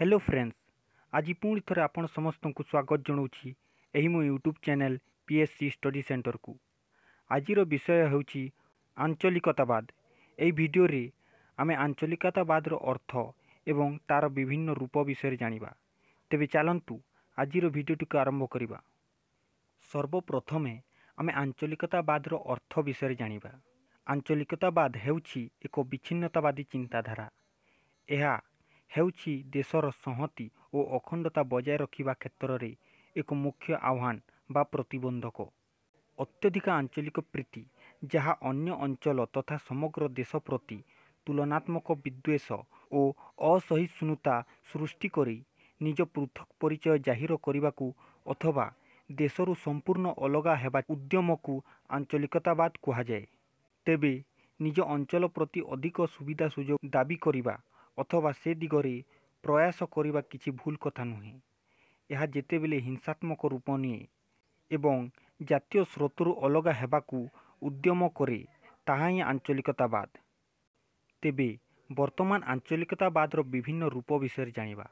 Hello friends ଆଜି ପୁଣି ଥରେ ଆପଣ ସମସ୍ତଙ୍କୁ ସ୍ୱାଗତ ଜଣାଉଛି ଏହି ମୋ YouTube channel P S C study ସେଣ୍ଟରକୁ ଆଜିର ବିଷୟ ହେଉଛି ଆଞ୍ଚଳିକତାବାଦ ଏହି ଭିଡ଼ିଓରେ ଆମେ ଆଞ୍ଚଳିକତାବାଦର ଅର୍ଥ ଏବଂ ତା'ର ବିଭିନ୍ନ ରୂପ ବିଷୟରେ ଜାଣିବା ତେବେ ଚାଲନ୍ତୁ ଆଜିର ଭିଡ଼ିଓଟିକୁ ଆରମ୍ଭ କରିବା ସର୍ବପ୍ରଥମେ ଆମେ ଆଞ୍ଚଳିକତାବାଦର ଅର୍ଥ ବିଷୟରେ ଜାଣିବା ଆଞ୍ଚଳିକତାବାଦ ହେଉଛି ଏକ ବିଚ୍ଛିନ୍ନତାବାଦୀ ଚିନ୍ତାଧାରା ଏହା ହେଉଛି ଦେଶର ସଂହତି ଓ ଅଖଣ୍ଡତା ବଜାୟ ରଖିବା କ୍ଷେତ୍ରରେ ଏକ ମୁଖ୍ୟ ଆହ୍ୱାନ ବା ପ୍ରତିବନ୍ଧକ ଅତ୍ୟଧିକ ଆଞ୍ଚଳିକ ପ୍ରୀତି ଯାହା ଅନ୍ୟ ଅଞ୍ଚଳ ତଥା ସମଗ୍ର ଦେଶ ପ୍ରତି ତୁଳନାତ୍ମକ ବିଦ୍ୱେଷ ଓ ଅସହିଷ୍ଣୁତା ସୃଷ୍ଟି କରି ନିଜ ପୃଥକ ପରିଚୟ ଜାହିର କରିବାକୁ ଅଥବା ଦେଶରୁ ସମ୍ପୂର୍ଣ୍ଣ ଅଲଗା ହେବା ଉଦ୍ୟମକୁ ଆଞ୍ଚଳିକତାବାଦ କୁହାଯାଏ ତେବେ ନିଜ ଅଞ୍ଚଳ ପ୍ରତି ଅଧିକ ସୁବିଧା ସୁଯୋଗ ଦାବି କରିବା ଅଥବା ସେ ଦିଗରେ ପ୍ରୟାସ କରିବା କିଛି ଭୁଲ କଥା ନୁହେଁ ଏହା ଯେତେବେଳେ ହିଂସାତ୍ମକ ରୂପ ନିଏ ଏବଂ ଜାତୀୟ ସ୍ରୋତରୁ ଅଲଗା ହେବାକୁ ଉଦ୍ୟମ କରେ ତାହା ହିଁ ଆଞ୍ଚଳିକତାବାଦ ତେବେ ବର୍ତ୍ତମାନ ଆଞ୍ଚଳିକତାବାଦର ବିଭିନ୍ନ ରୂପ ବିଷୟରେ ଜାଣିବା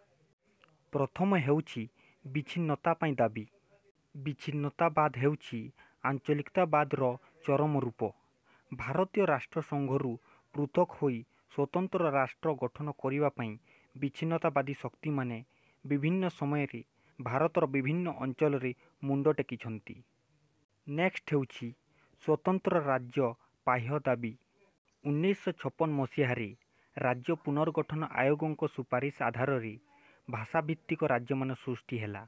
ପ୍ରଥମ ହେଉଛି ବିଚ୍ଛିନ୍ନତା ପାଇଁ ଦାବି ବିଚ୍ଛିନ୍ନତାବାଦ ହେଉଛି ଆଞ୍ଚଳିକତାବାଦର ଚରମ ରୂପ ଭାରତୀୟ ରାଷ୍ଟ୍ରସଂଘରୁ ପୃଥକ ହୋଇ ସ୍ୱତନ୍ତ୍ର ରାଷ୍ଟ୍ର ଗଠନ କରିବା ପାଇଁ ବିଚ୍ଛିନ୍ନତାବାଦୀ ଶକ୍ତିମାନେ ବିଭିନ୍ନ ସମୟରେ ଭାରତର ବିଭିନ୍ନ ଅଞ୍ଚଳରେ ମୁଣ୍ଡ ଟେକିଛନ୍ତି ନେକ୍ସଟ ହେଉଛି ସ୍ୱତନ୍ତ୍ର ରାଜ୍ୟ ପାହ୍ୟ ଦାବି ଉଣେଇଶହ ଛପନ ମସିହାରେ ରାଜ୍ୟ ପୁନର୍ଗଠନ ଆୟୋଗଙ୍କ ସୁପାରିଶ ଆଧାରରେ ଭାଷାଭିତ୍ତିକ ରାଜ୍ୟମାନ ସୃଷ୍ଟି ହେଲା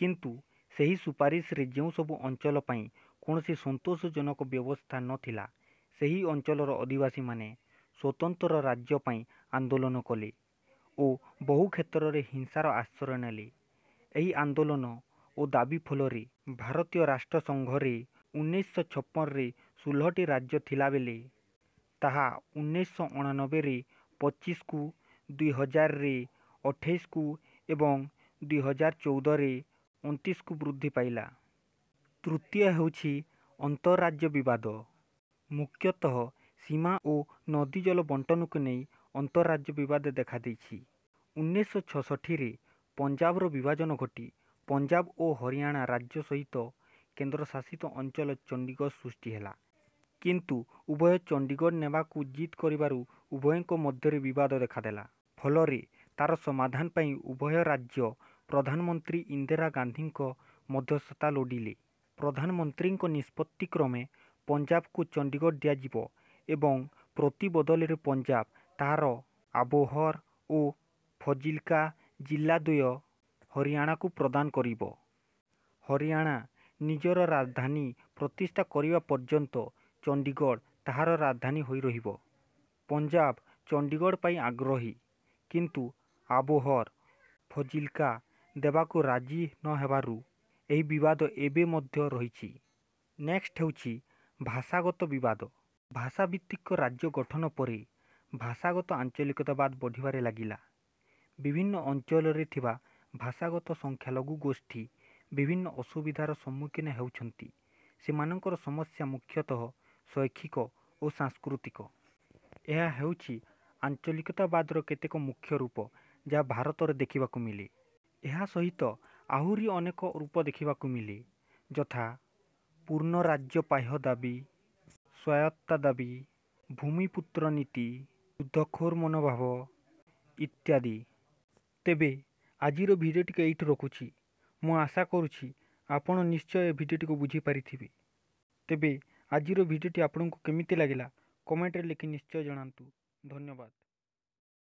କିନ୍ତୁ ସେହି ସୁପାରିଶରେ ଯେଉଁସବୁ ଅଞ୍ଚଳ ପାଇଁ କୌଣସି ସନ୍ତୋଷଜନକ ବ୍ୟବସ୍ଥା ନଥିଲା ସେହି ଅଞ୍ଚଳର ଅଧିବାସୀମାନେ ସ୍ୱତନ୍ତ୍ର ରାଜ୍ୟ ପାଇଁ ଆନ୍ଦୋଳନ କଲେ ଓ ବହୁ କ୍ଷେତ୍ରରେ ହିଂସାର ଆଶ୍ରୟ ନେଲେ ଏହି ଆନ୍ଦୋଳନ ଓ ଦାବି ଫଳରେ ଭାରତୀୟ ରାଷ୍ଟ୍ରସଂଘରେ ଉଣେଇଶହ ଛପନରେ ଷୋହଳଟି ରାଜ୍ୟ ଥିଲାବେଳେ ତାହା ଉଣେଇଶହ ଅଣାନବେରେ ପଚିଶକୁ ଦୁଇହଜାରରେ ଅଠେଇଶକୁ ଏବଂ ଦୁଇହଜାର ଚଉଦରେ ଅଣତିରିଶକୁ ବୃଦ୍ଧି ପାଇଲା ତୃତୀୟ ହେଉଛି ଅନ୍ତଃରାଜ୍ୟ ବିବାଦ ମୁଖ୍ୟତଃ ସୀମା ଓ ନଦୀଜଳ ବଣ୍ଟନକୁ ନେଇ ଅନ୍ତରାଜ୍ୟ ବିବାଦ ଦେଖାଦେଇଛି। ଉନେଇଶ ଛଷଠିରେ ପଞ୍ଜାବର ବିଭାଜନ ଘଟି ପଞ୍ଜାବ ଓ ହରିୟାଣା ରାଜ୍ୟ ସହିତ କେନ୍ଦ୍ରଶାସିତ ଅଞ୍ଚଳ ଚଣ୍ଡିଗଡ଼ ସୃଷ୍ଟି ହେଲା। କିନ୍ତୁ ଉଭୟ ଚଣ୍ଡିଗଡ଼ ନେବାକୁ ଜିଦ୍ କରିବାରୁ ଉଭୟଙ୍କ ମଧ୍ୟରେ ବିବାଦ ଦେଖାଦେଲା। ଫଳରେ ତାର ସମାଧାନ ପାଇଁ ଉଭୟ ରାଜ୍ୟ ପ୍ରଧାନମନ୍ତ୍ରୀ ଇନ୍ଦିରା ଗାନ୍ଧୀଙ୍କ ମଧ୍ୟସ୍ଥତା ଲୋଡ଼ିଲେ। ପ୍ରଧାନମନ୍ତ୍ରୀଙ୍କ ନିଷ୍ପତ୍ତି କ୍ରମେ ପଞ୍ଜାବକୁ ଚଣ୍ଡିଗଡ଼ ଦିଆଯିବ এবং প্রତି ବଦଳରେ ପଞ୍ଜାବ ତାହାର ଆବୋହର ଓ ଫଜିଲ୍କା ଜିଲ୍ଲାଦ୍ୱୟ ହରିୟାଣାକୁ ପ୍ରଦାନ କରିବ। ହରିୟାଣା ନିଜର ରାଜଧାନୀ ପ୍ରତିଷ୍ଠା କରିବା ପର୍ଯ୍ୟନ୍ତ ଚଣ୍ଡିଗଡ଼ ତାହାର ରାଜଧାନୀ ହୋଇ ରହିବ। ପଞ୍ଜାବ ଚଣ୍ଡିଗଡ଼ ପାଇଁ ଆଗ୍ରହୀ; କିନ୍ତୁ ଆବୋହର ଫଜିଲ୍କା ଦେବାକୁ ରାଜି ନ ହେବାରୁ ଏହି ବିବାଦ ଏବେ ମଧ୍ୟ ରହିଛି। ନେକ୍ସଟ ହେଉଛି ଭାଷାଗତ ବିବାଦ। ଭାଷାଭିତ୍ତିକ ରାଜ୍ୟ ଗଠନ ପରେ ଭାଷାଗତ ଆଞ୍ଚଳିକତାବାଦ ବଢ଼ିବାରେ ଲାଗିଲା ବିଭିନ୍ନ ଅଞ୍ଚଳରେ ଥିବା ଭାଷାଗତ ସଂଖ୍ୟାଲଘୁ ଗୋଷ୍ଠୀ ବିଭିନ୍ନ ଅସୁବିଧାର ସମ୍ମୁଖୀନ ହେଉଛନ୍ତି ସେମାନଙ୍କର ସମସ୍ୟା ମୁଖ୍ୟତଃ ଶୈକ୍ଷିକ ଓ ସାଂସ୍କୃତିକ ଏହା ହେଉଛି ଆଞ୍ଚଳିକତାବାଦର କେତେକ ମୁଖ୍ୟ ରୂପ ଯାହା ଭାରତରେ ଦେଖିବାକୁ ମିଳେ ଏହା ସହିତ ଆହୁରି ଅନେକ ରୂପ ଦେଖିବାକୁ ମିଳେ ଯଥା ପୂର୍ଣ୍ଣ ରାଜ୍ୟ ପାହ୍ୟ ଦାବି স্বায়ত্তা দাবি ভূমিপুত্র নীতি যুদ্ধক্ষোর মনোভাব ইত্যাদি তেবে আজির ভিডিওটিকে এইটি ରଖୁଛି ମୁଁ ଆଶା କରୁଛି ଆପଣ ନିଶ୍ଚୟ ଏ ଭିଡ଼ିଓଟିକୁ ବୁଝିପାରିଥିବେ ତେବେ ଆଜିର ଭିଡ଼ିଓଟି ଆପଣଙ୍କୁ କେମିତି ଲାଗିଲା କମେଣ୍ଟରେ ଲେଖି ନିଶ୍ଚୟ ଜଣାନ୍ତୁ ଧନ୍ୟବାଦ